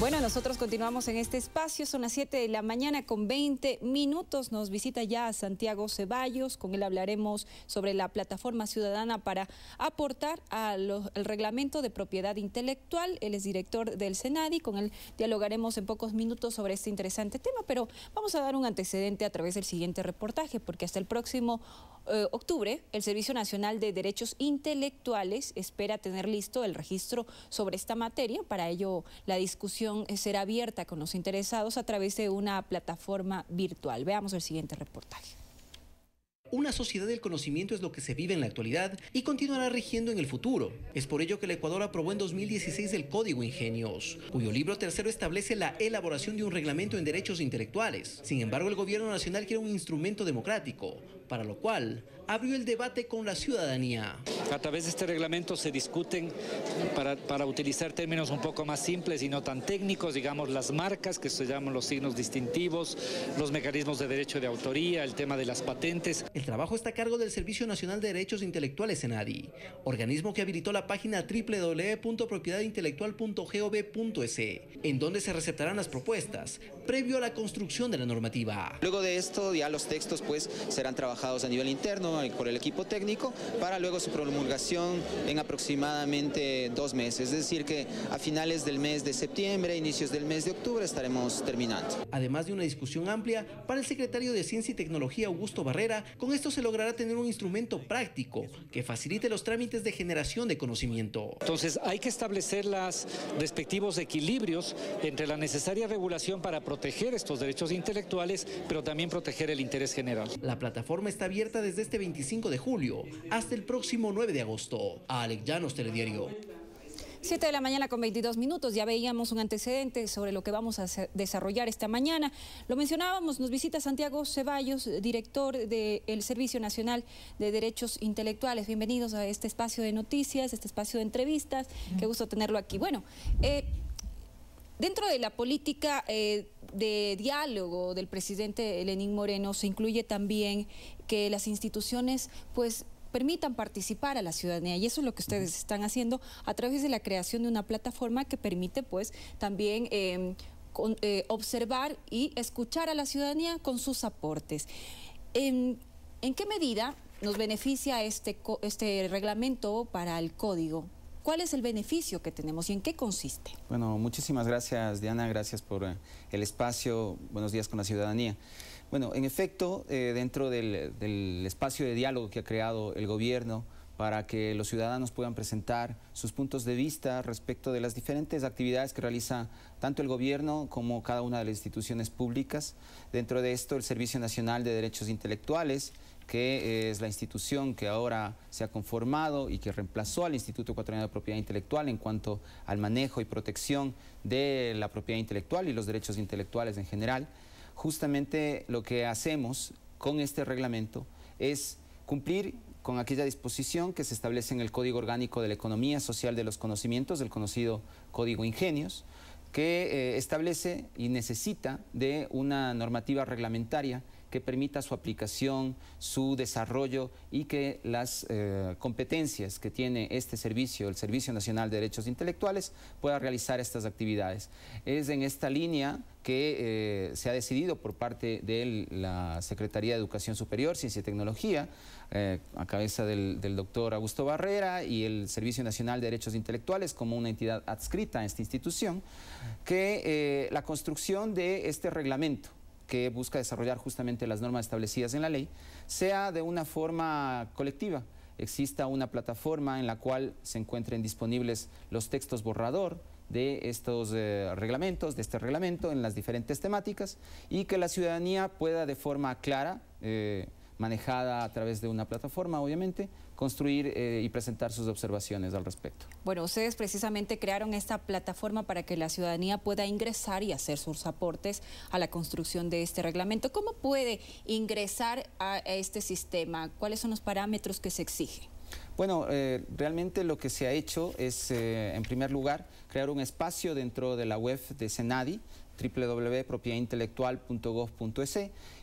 Bueno, nosotros continuamos en este espacio, son las 7 de la mañana con 20 minutos. Nos visita ya Santiago Ceballos, con él hablaremos sobre la plataforma ciudadana para aportar al reglamento de propiedad intelectual. Él es director del Senadi, con él dialogaremos en pocos minutos sobre este interesante tema, pero vamos a dar un antecedente a través del siguiente reportaje, porque hasta el próximo eh, octubre, el Servicio Nacional de Derechos Intelectuales espera tener listo el registro sobre esta materia, para ello la discusión será abierta con los interesados a través de una plataforma virtual. Veamos el siguiente reportaje. Una sociedad del conocimiento es lo que se vive en la actualidad y continuará rigiendo en el futuro. Es por ello que el Ecuador aprobó en 2016 el Código Ingenios, cuyo libro tercero establece la elaboración de un reglamento en derechos intelectuales. Sin embargo, el gobierno nacional quiere un instrumento democrático para lo cual abrió el debate con la ciudadanía. A través de este reglamento se discuten, para, utilizar términos un poco más simples y no tan técnicos, digamos las marcas, que se llaman los signos distintivos, los mecanismos de derecho de autoría, el tema de las patentes. El trabajo está a cargo del Servicio Nacional de Derechos Intelectuales, ENADI, organismo que habilitó la página www.propiedadintelectual.gov.es, en donde se receptarán las propuestas, previo a la construcción de la normativa. Luego de esto ya los textos pues serán trabajados a nivel interno por el equipo técnico para luego su promulgación en aproximadamente dos meses, es decir que a finales del mes de septiembre, inicios del mes de octubre estaremos terminando. Además de una discusión amplia, para el secretario de Ciencia y Tecnología Augusto Barrera, con esto se logrará tener un instrumento práctico que facilite los trámites de generación de conocimiento. Entonces hay que establecer los respectivos equilibrios entre la necesaria regulación para proteger proteger estos derechos intelectuales, pero también proteger el interés general. La plataforma está abierta desde este 25 de julio hasta el próximo 9 de agosto. Alex Llanos, Telediario. Siete de la mañana con 22 minutos, ya veíamos un antecedente sobre lo que vamos a desarrollar esta mañana. Lo mencionábamos, nos visita Santiago Ceballos, director del Servicio Nacional de Derechos Intelectuales. Bienvenidos a este espacio de noticias, este espacio de entrevistas. Qué gusto tenerlo aquí. Bueno, eh, Dentro de la política eh, de diálogo del presidente Lenín Moreno se incluye también que las instituciones pues permitan participar a la ciudadanía y eso es lo que ustedes están haciendo a través de la creación de una plataforma que permite pues también em, eh, observar y escuchar a la ciudadanía con sus aportes. ¿En, em, en qué medida nos beneficia este, este reglamento para el código ¿Cuál es el beneficio que tenemos y en qué consiste? Bueno, muchísimas gracias Diana, gracias por eh, el espacio, buenos días con la ciudadanía. Bueno, en efecto, eh, dentro del espacio de diálogo que ha creado el gobierno, para que los ciudadanos puedan presentar sus puntos de vista respecto de las diferentes actividades que realiza tanto el gobierno como cada una de las instituciones públicas. Dentro de esto, el Servicio Nacional de Derechos Intelectuales, que eh, es la institución que ahora se ha conformado y que reemplazó al Instituto Ecuatoriano de Propiedad Intelectual en cuanto al manejo y protección de la propiedad intelectual y los derechos intelectuales en general. Justamente lo que hacemos con este reglamento es cumplir con aquella disposición que se establece en el Código Orgánico de la Economía Social de los Conocimientos, el conocido Código Ingenios, que eh, establece y necesita de una normativa reglamentaria que permita su aplicación, su desarrollo y que las eh, competencias que tiene este servicio, el Servicio Nacional de Derechos Intelectuales, pueda realizar estas actividades. Es en esta línea que eh, se ha decidido por parte de la Secretaría de Educación Superior, Ciencia y Tecnología, eh, a cabeza del, doctor Augusto Barrera y el Servicio Nacional de Derechos Intelectuales como una entidad adscrita a esta institución, que la construcción de este reglamento que busca desarrollar justamente las normas establecidas en la ley, sea de una forma colectiva. Exista una plataforma en la cual se encuentren disponibles los textos borrador, de estos eh, reglamentos, de este reglamento en las diferentes temáticas y que la ciudadanía pueda de forma clara eh, manejada a través de una plataforma, obviamente, construir eh, y presentar sus observaciones al respecto. Bueno, ustedes precisamente crearon esta plataforma para que la ciudadanía pueda ingresar y hacer sus aportes a la construcción de este reglamento. ¿Cómo puede ingresar a este sistema? ¿Cuáles son los parámetros que se exige? Bueno, eh, realmente lo que se ha hecho es, eh, en primer lugar, crear un espacio dentro de la web de Senadi, www.propiedadintelectual.gov.es.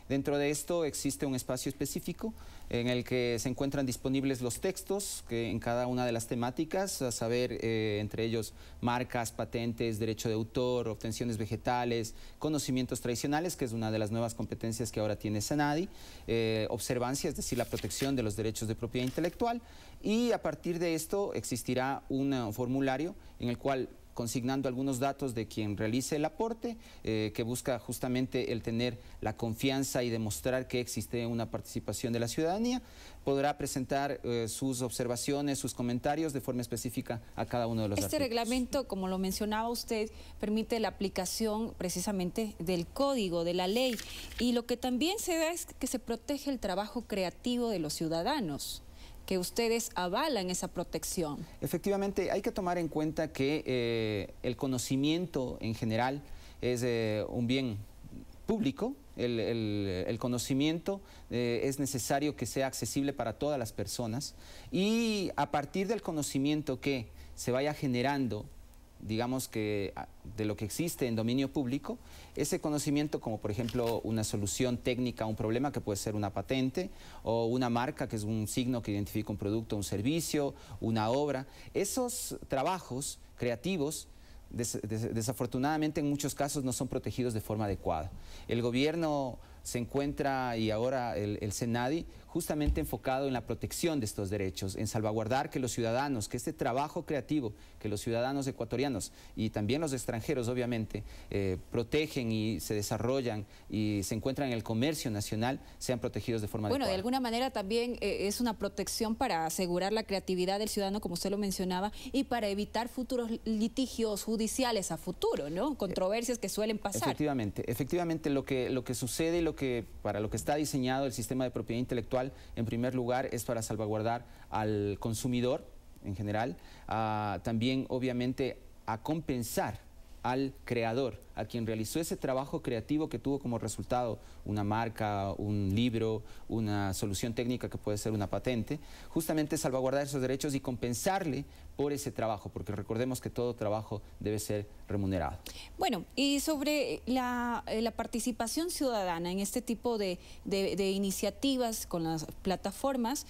Dentro de esto existe un espacio específico en el que se encuentran disponibles los textos que en cada una de las temáticas, a saber, eh, entre ellos marcas, patentes, derecho de autor, obtenciones vegetales, conocimientos tradicionales, que es una de las nuevas competencias que ahora tiene Sanadi, eh, observancia, es decir, la protección de los derechos de propiedad intelectual, y a partir de esto existirá un eh, formulario en el cual consignando algunos datos de quien realice el aporte, eh, que busca justamente el tener la confianza y demostrar que existe una participación de la ciudadanía. Podrá presentar eh, sus observaciones, sus comentarios de forma específica a cada uno de los Este reglamento, como lo mencionaba usted, permite la aplicación precisamente del código, de la ley, y lo que también se da es que se protege el trabajo creativo de los ciudadanos que ustedes avalan esa protección. Efectivamente, hay que tomar en cuenta que eh, el conocimiento en general es eh, un bien público, el, conocimiento eh, es necesario que sea accesible para todas las personas y a partir del conocimiento que se vaya generando digamos que ah, de lo que existe en dominio público, ese conocimiento como por ejemplo una solución técnica a un problema que puede ser una patente o una marca que es un signo que identifica un producto, un servicio, una obra, esos trabajos creativos desafortunadamente en muchos casos no son protegidos de forma adecuada. El gobierno se encuentra y ahora el, el Senadi justamente enfocado en la protección de estos derechos, en salvaguardar que los ciudadanos, que este trabajo creativo, que los ciudadanos ecuatorianos y también los extranjeros, obviamente, eh, protegen y se desarrollan y se encuentran en el comercio nacional, sean protegidos de forma bueno, adecuada. Bueno, de alguna manera también eh, es una protección para asegurar la creatividad del ciudadano, como usted lo mencionaba, y para evitar futuros litigios judiciales a futuro, ¿no? Controversias que suelen pasar. Efectivamente, efectivamente lo que, lo que sucede y lo que, para lo que está diseñado el sistema de propiedad intelectual en primer lugar, es para salvaguardar al consumidor en general, ah, también obviamente a compensar al creador, a quien realizó ese trabajo creativo que tuvo como resultado una marca, un libro, una solución técnica que puede ser una patente, justamente salvaguardar esos derechos y compensarle por ese trabajo, porque recordemos que todo trabajo debe ser remunerado. Bueno, y sobre la, eh, participación ciudadana en este tipo de, de iniciativas con las plataformas,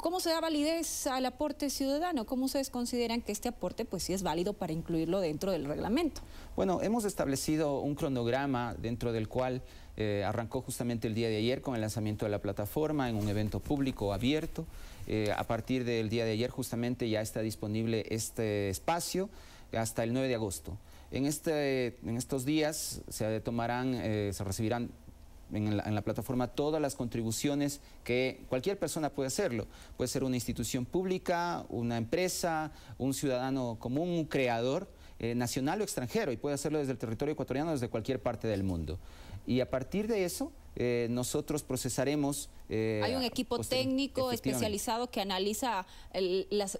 ¿Cómo se da validez al aporte ciudadano? ¿Cómo ustedes consideran que este aporte pues sí es válido para incluirlo dentro del reglamento? Bueno, hemos establecido un cronograma dentro del cual eh, arrancó justamente el día de ayer con el lanzamiento de la plataforma en un evento público abierto. Eh, a partir del día de ayer justamente ya está disponible este espacio hasta el 9 de agosto. En, este, en estos días se tomarán, eh, se recibirán en la, plataforma todas las contribuciones que cualquier persona puede hacerlo. Puede ser una institución pública, una empresa, un ciudadano común, un creador eh, nacional o extranjero, y puede hacerlo desde el territorio ecuatoriano, desde cualquier parte del mundo. Y a partir de eso, eh, nosotros procesaremos... Eh, Hay un equipo técnico especializado que analiza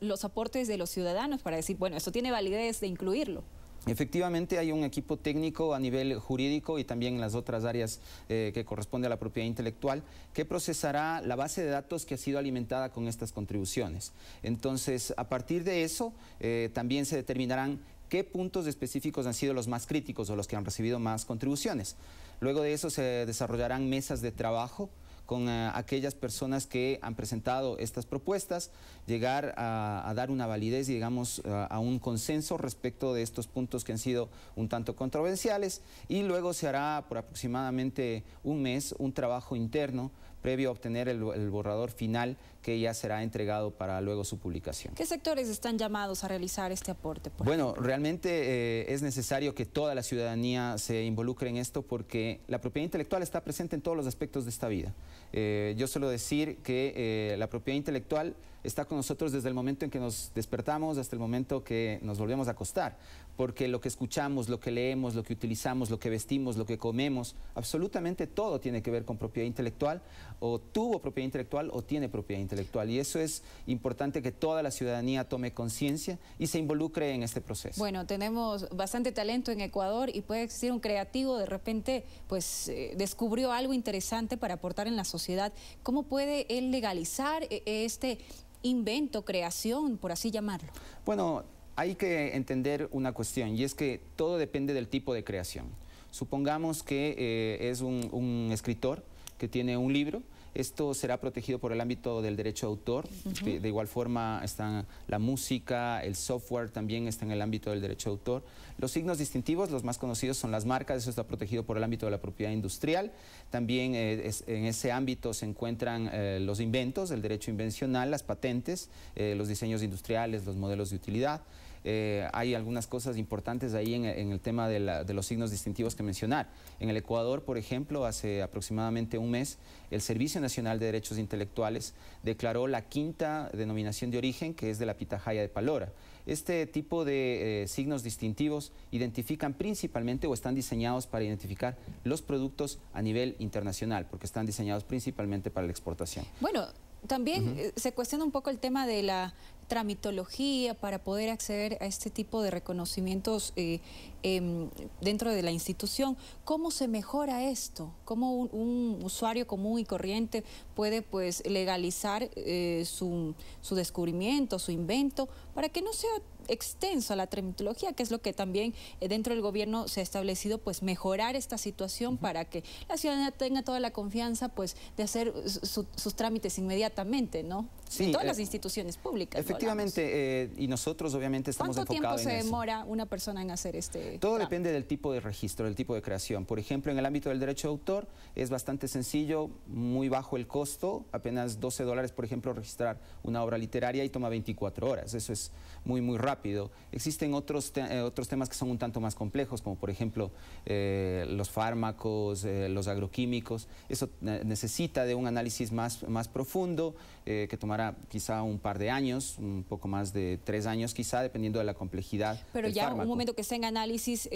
los aportes de los ciudadanos para decir, bueno, esto tiene validez de incluirlo. Efectivamente, hay un equipo técnico a nivel jurídico y también en las otras áreas eh, que corresponde a la propiedad intelectual que procesará la base de datos que ha sido alimentada con estas contribuciones. Entonces, a partir de eso, eh, también se determinarán qué puntos específicos han sido los más críticos o los que han recibido más contribuciones. Luego de eso se desarrollarán mesas de trabajo con eh, aquellas personas que han presentado estas propuestas, llegar a, dar una validez digamos, eh, a, un consenso respecto de estos puntos que han sido un tanto controversiales y luego se hará por aproximadamente un mes un trabajo interno previo a obtener el borrador final que ya será entregado para luego su publicación. ¿Qué sectores están llamados a realizar este aporte? bueno, realmente eh, es necesario que toda la ciudadanía se involucre en esto porque la propiedad intelectual está presente en todos los aspectos de esta vida. Eh, yo suelo decir que eh, la propiedad intelectual está con nosotros desde el momento en que nos despertamos hasta el momento que nos volvemos a acostar, porque lo que escuchamos, lo que leemos, lo que utilizamos, lo que vestimos, lo que comemos, absolutamente todo tiene que ver con propiedad intelectual o tuvo propiedad intelectual o tiene propiedad intelectual. Y eso es importante que toda la ciudadanía tome conciencia y se involucre en este proceso. Bueno, tenemos bastante talento en Ecuador y puede existir un creativo, de repente, pues eh, descubrió algo interesante para aportar en la sociedad. ¿Cómo puede él legalizar eh, este invento, creación, por así llamarlo? Bueno, hay que entender una cuestión y es que todo depende del tipo de creación. Supongamos que eh, es un escritor que tiene un libro esto será protegido por el ámbito del derecho de autor. Este, de, igual forma están la música, el software también está en el ámbito del derecho de autor. Los signos distintivos, los más conocidos son las marcas, eso está protegido por el ámbito de la propiedad industrial. También eh, en ese ámbito se encuentran eh, los inventos, el derecho invencional, las patentes, eh, los diseños industriales, los modelos de utilidad. Eh, hay algunas cosas importantes ahí en, el tema de, los signos distintivos que mencionar. En el Ecuador, por ejemplo, hace aproximadamente un mes, el Servicio Nacional de Derechos Intelectuales declaró la quinta denominación de origen, que es de la pitahaya de Palora. Este tipo de eh, signos distintivos identifican principalmente o están diseñados para identificar los productos a nivel internacional, porque están diseñados principalmente para la exportación. Bueno, también eh, se cuestiona un poco el tema de la tramitología para poder acceder a este tipo de reconocimientos eh, Em, dentro de la institución. ¿Cómo se mejora esto? ¿Cómo un, usuario común y corriente puede pues legalizar eh, su, descubrimiento, su invento, para que no sea extenso a la tramitología, que es lo que también eh, dentro del gobierno se ha establecido, pues mejorar esta situación para que la ciudadanía tenga toda la confianza pues de hacer sus trámites inmediatamente, ¿no? en todas eh, las instituciones públicas. Efectivamente, y nosotros obviamente estamos enfocados en ¿Cuánto tiempo se demora una persona en hacer este todo depende del tipo de registro, del tipo de creación. Por ejemplo, en el ámbito del derecho de autor es bastante sencillo, muy bajo el costo, apenas 12 dólares, por ejemplo, registrar una obra literaria y toma 24 horas. Eso es muy, muy rápido. Existen otros, eh, otros temas que son un tanto más complejos, como por ejemplo eh, los fármacos, eh, los agroquímicos. Eso necesita de un análisis más, más profundo, que tomará quizá un par de años, un poco más de tres años quizá, dependiendo de la complejidad. Pero ya un momento que estén análisis Gracias.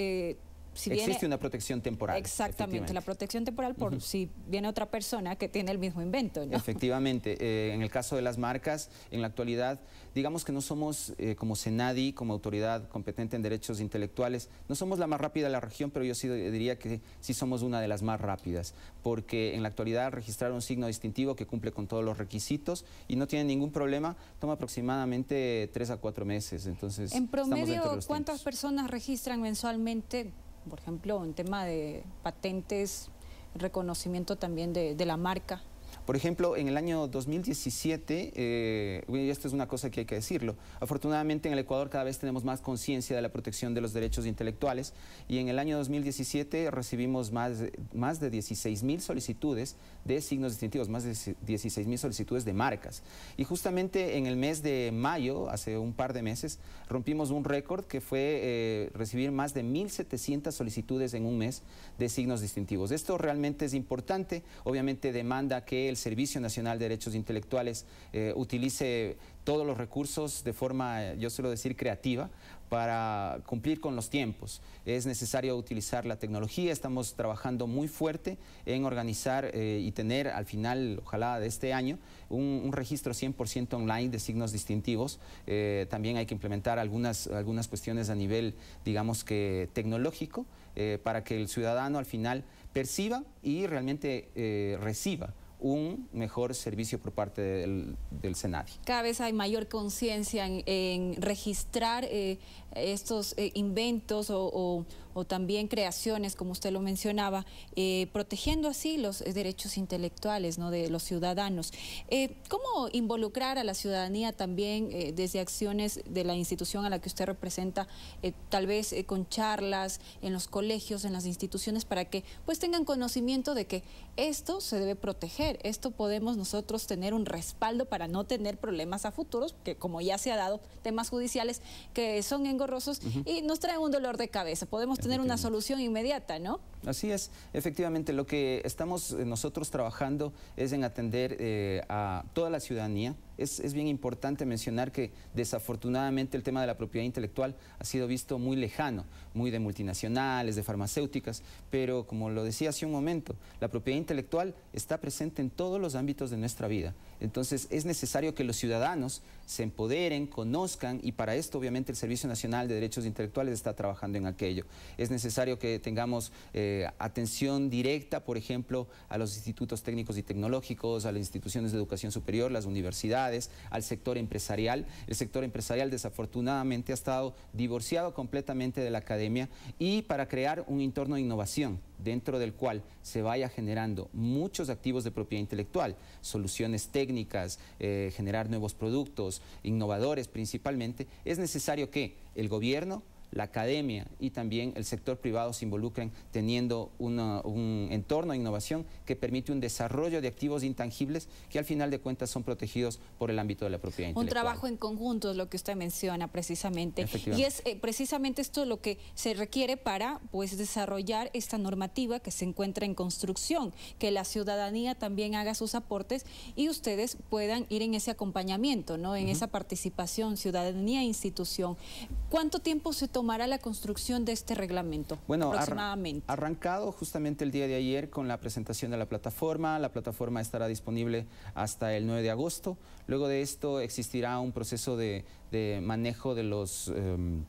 Existe una protección temporal. Exactamente, la protección temporal por si viene otra persona que tiene el mismo invento. Efectivamente, eh, en el caso de las marcas, en la actualidad, digamos que no somos eh, como Senadi, como autoridad competente en derechos intelectuales, no somos la más rápida de la región, pero yo sí diría que sí somos una de las más rápidas, porque en la actualidad registrar un signo distintivo que cumple con todos los requisitos y no tiene ningún problema toma aproximadamente tres a cuatro meses. Entonces, en promedio, ¿cuántas personas registran mensualmente? por ejemplo, en tema de patentes, reconocimiento también de, de la marca, por ejemplo, en el año 2017, eh, y esto es una cosa que hay que decirlo, afortunadamente en el Ecuador cada vez tenemos más conciencia de la protección de los derechos intelectuales y en el año 2017 recibimos más, más de 16 mil solicitudes de signos distintivos, más de 16 mil solicitudes de marcas. Y justamente en el mes de mayo, hace un par de meses, rompimos un récord que fue eh, recibir más de 1.700 solicitudes en un mes de signos distintivos. Esto realmente es importante, obviamente demanda que el Servicio Nacional de Derechos Intelectuales eh, utilice todos los recursos de forma, eh, yo suelo decir, creativa para cumplir con los tiempos. Es necesario utilizar la tecnología, estamos trabajando muy fuerte en organizar eh, y tener al final, ojalá de este año, un, registro 100% online de signos distintivos. también hay que implementar algunas, algunas cuestiones a nivel, digamos que tecnológico, para que el ciudadano al final perciba y realmente reciba un mejor servicio por parte del, del Cada vez hay mayor conciencia en, registrar eh, estos eh, inventos o o también creaciones, como usted lo mencionaba, eh, protegiendo así los eh, derechos intelectuales ¿no? de los ciudadanos. Eh, ¿Cómo involucrar a la ciudadanía también desde acciones de la institución a la que usted representa, tal vez con charlas en los colegios, en las instituciones, para que pues tengan conocimiento de que esto se debe proteger, esto podemos nosotros tener un respaldo para no tener problemas a futuros, que como ya se ha dado, temas judiciales que son engorrosos y nos traen un dolor de cabeza. Podemos tener una solución inmediata, ¿no? Así es, efectivamente, lo que estamos eh, nosotros trabajando es en atender eh, a toda la ciudadanía, es, bien importante mencionar que desafortunadamente el tema de la propiedad intelectual ha sido visto muy lejano, muy de multinacionales, de farmacéuticas, pero como lo decía hace un momento, la propiedad intelectual está presente en todos los ámbitos de nuestra vida. Entonces es necesario que los ciudadanos se empoderen, conozcan y para esto obviamente el Servicio Nacional de Derechos Intelectuales está trabajando en aquello. Es necesario que tengamos eh, atención directa, por ejemplo, a los institutos técnicos y tecnológicos, a las instituciones de educación superior, las universidades, al sector empresarial. El sector empresarial desafortunadamente ha estado divorciado completamente de la academia y para crear un entorno de innovación dentro del cual se vaya generando muchos activos de propiedad intelectual, soluciones técnicas, eh, generar nuevos productos, innovadores principalmente, es necesario que el gobierno la academia y también el sector privado se involucren teniendo un entorno de innovación que permite un desarrollo de activos intangibles que al final de cuentas son protegidos por el ámbito de la propiedad un intelectual. Un trabajo en conjunto es lo que usted menciona precisamente. Y es eh, precisamente esto lo que se requiere para pues, desarrollar esta normativa que se encuentra en construcción, que la ciudadanía también haga sus aportes y ustedes puedan ir en ese acompañamiento, ¿no? en esa participación, ciudadanía, e institución. ¿Cuánto tiempo se toma? tomará la construcción de este reglamento bueno, aproximadamente? arrancado justamente el día de ayer con la presentación de la plataforma. La plataforma estará disponible hasta el 9 de agosto. Luego de esto existirá un proceso de, manejo de los... Em,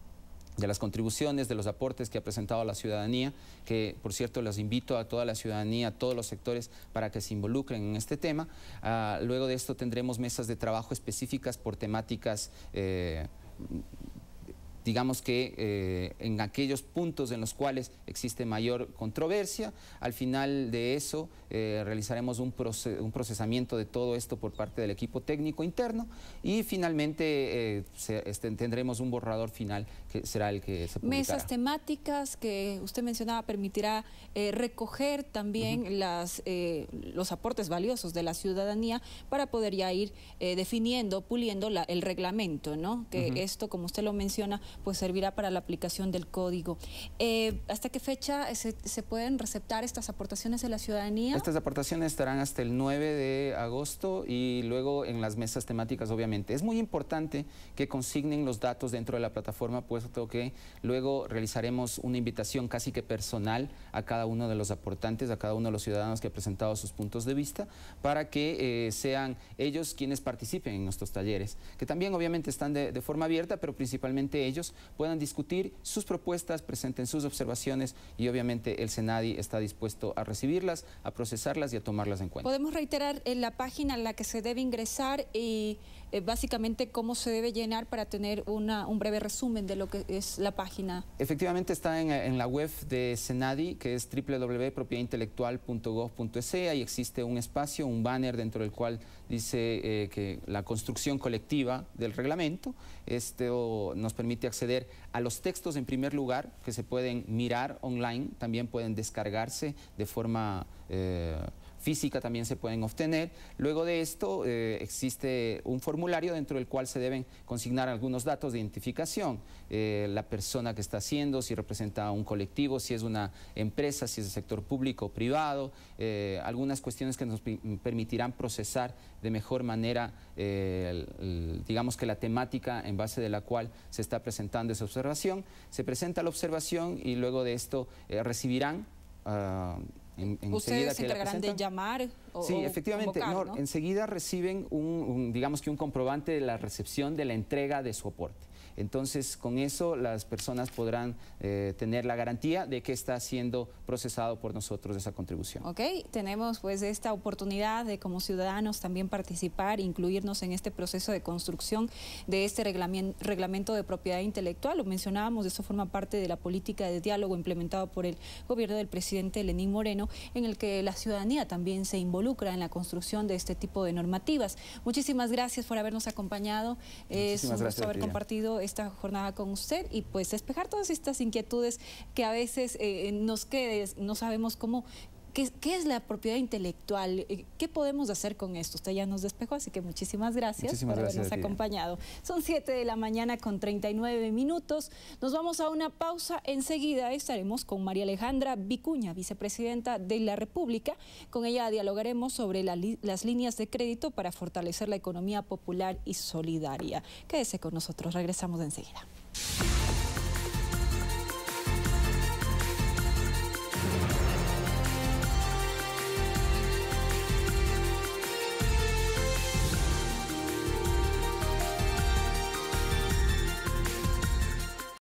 de las contribuciones, de los aportes que ha presentado la ciudadanía, que por cierto los invito a toda la ciudadanía, a todos los sectores para que se involucren en este tema. Ah, luego de esto tendremos mesas de trabajo específicas por temáticas. Eh, digamos que eh, en aquellos puntos en los cuales existe mayor controversia. Al final de eso eh, realizaremos un, procesamiento de todo esto por parte del equipo técnico interno y finalmente eh, este, tendremos un borrador final que será el que se publicará. Mesas temáticas que usted mencionaba permitirá recoger también las, los aportes valiosos de la ciudadanía para poder ya ir definiendo, puliendo la, el reglamento, ¿no? Que esto, como usted lo menciona, pues servirá para la aplicación del código. Eh, ¿Hasta qué fecha se, pueden receptar estas aportaciones de la ciudadanía? Estas aportaciones estarán hasta el 9 de agosto y luego en las mesas temáticas, obviamente. Es muy importante que consignen los datos dentro de la plataforma, puesto que luego realizaremos una invitación casi que personal a cada uno de los aportantes, a cada uno de los ciudadanos que ha presentado sus puntos de vista, para que eh, sean ellos quienes participen en nuestros talleres, que también obviamente están de forma abierta, pero principalmente ellos puedan discutir sus propuestas, presenten sus observaciones y obviamente el Senadi está dispuesto a recibirlas, a procesarlas y a tomarlas en cuenta. Podemos reiterar en eh, la página en la que se debe ingresar y eh, básicamente cómo se debe llenar para tener una, un breve resumen de lo que es la página. Efectivamente está en, la web de Senadi que es www.propiedadintelectual.gov.es y e. existe un espacio, un banner dentro del cual dice eh, que la construcción colectiva del reglamento, esto nos permite acceder a los textos en primer lugar, que se pueden mirar online, también pueden descargarse de forma... Eh, física también se pueden obtener. Luego de esto eh, existe un formulario dentro del cual se deben consignar algunos datos de identificación, eh, la persona que está haciendo, si representa a un colectivo, si es una empresa, si es el sector público o privado, eh, algunas cuestiones que nos permitirán procesar de mejor manera, digamos que la temática en base de la cual se está presentando esa observación. Se presenta la observación y luego de esto recibirán... Ah, ¿Ustedes se encargarán de llamar? sí, efectivamente. Enseguida reciben digamos que un comprobante de la recepción de la entrega de su aporte. Entonces, con eso las personas podrán eh, tener la garantía de que está siendo procesado por nosotros esa contribución. Ok, tenemos pues esta oportunidad de como ciudadanos también participar, incluirnos en este proceso de construcción de este reglamento de propiedad intelectual. Lo mencionábamos, eso forma parte de la política de diálogo implementado por el gobierno del presidente Lenín Moreno, en el que la ciudadanía también se involucra en la construcción de este tipo de normativas. Muchísimas gracias por habernos acompañado. Muchísimas es un gusto haber compartido esta jornada con usted y pues despejar todas estas inquietudes que a veces eh, nos quedes, no sabemos cómo ¿Qué, es la propiedad intelectual? Eh, ¿Qué podemos hacer con esto? Usted ya nos despejó, así que muchísimas gracias por habernos acompañado. Son 7 de la mañana con 39 minutos. Nos vamos a una pausa. Enseguida estaremos con María Alejandra Vicuña, vicepresidenta de la República. Con ella dialogaremos sobre las líneas de crédito para fortalecer la economía popular y solidaria. Quédese con nosotros, regresamos enseguida.